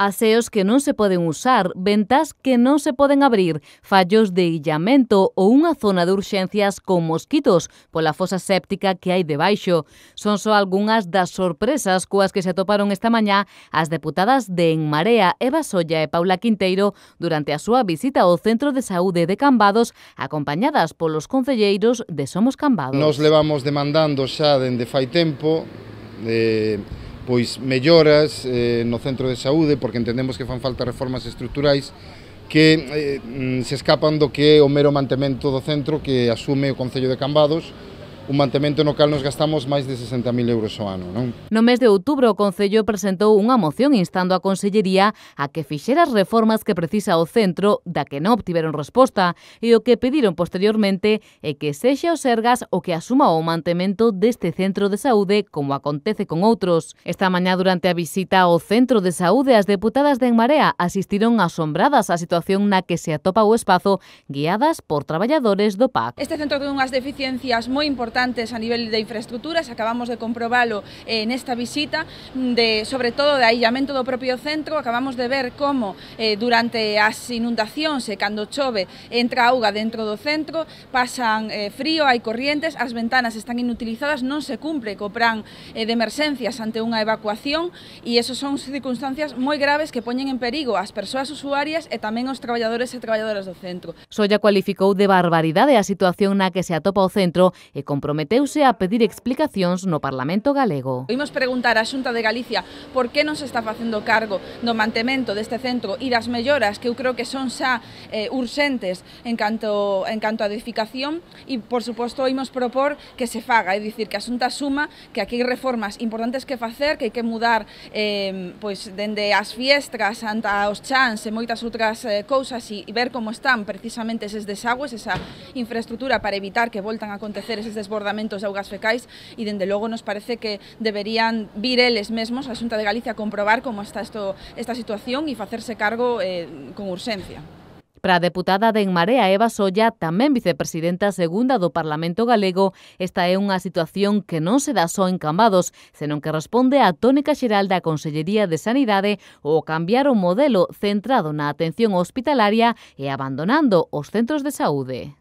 aseos que non se poden usar, ventás que non se poden abrir, fallos de illamento ou unha zona de urxencias con mosquitos pola fosa séptica que hai debaixo. Son só algunhas das sorpresas coas que se atoparon esta mañá as deputadas de En Marea, Eva Solla e Paula Quinteiro durante a súa visita ao Centro de Saúde de Cambados acompañadas polos concelleiros de Somos Cambados. Nos levamos demandando xa dende fai tempo eh, pois melloras eh, no centro de saúde porque entendemos que fan falta reformas estruturais que eh, mm, se escapan do que é o mero mantemento do centro que asume o Concello de Cambados un mantemento no cal nos gastamos máis de 60.000 euros ao ano. Non? No mes de outubro, o Concello presentou unha moción instando a Consellería a que fixera as reformas que precisa o centro da que non obtiveron resposta e o que pediron posteriormente é que sexa o Sergas o que asuma o mantemento deste centro de saúde como acontece con outros. Esta mañá durante a visita ao centro de saúde as deputadas de En Marea asistiron asombradas á situación na que se atopa o espazo guiadas por traballadores do PAC. Este centro ten unhas deficiencias moi importantes importantes a nivel de infraestructuras, acabamos de comprobalo en eh, esta visita, mm, de, sobre todo de aillamento do propio centro, acabamos de ver como eh, durante as inundacións e cando chove entra auga dentro do centro, pasan eh, frío, hai corrientes, as ventanas están inutilizadas, non se cumpre co plan eh, de emerxencias ante unha evacuación e eso son circunstancias moi graves que poñen en perigo as persoas usuarias e tamén os traballadores e traballadoras do centro. Solla cualificou de barbaridade a situación na que se atopa o centro e con comprometeuse a pedir explicacións no Parlamento galego. Oímos preguntar á Xunta de Galicia por que non se está facendo cargo do mantemento deste centro e das melloras que eu creo que son xa eh, urxentes en canto, en canto a edificación e, por suposto, oímos propor que se faga, é dicir, que a Xunta suma que aquí hai reformas importantes que facer, que hai que mudar eh, pois, dende as fiestras anta os chans e moitas outras eh, cousas e, e ver como están precisamente eses desagües, esa infraestructura para evitar que voltan a acontecer eses desagües desbordamentos de augas fecais e dende logo nos parece que deberían vir eles mesmos a Xunta de Galicia a comprobar como está esto, esta situación e facerse cargo eh, con urxencia. Para a deputada de En Marea Eva Solla, tamén vicepresidenta segunda do Parlamento Galego, esta é unha situación que non se dá só en Cambados, senón que responde á tónica xeral da Consellería de Sanidade ou cambiar o modelo centrado na atención hospitalaria e abandonando os centros de saúde.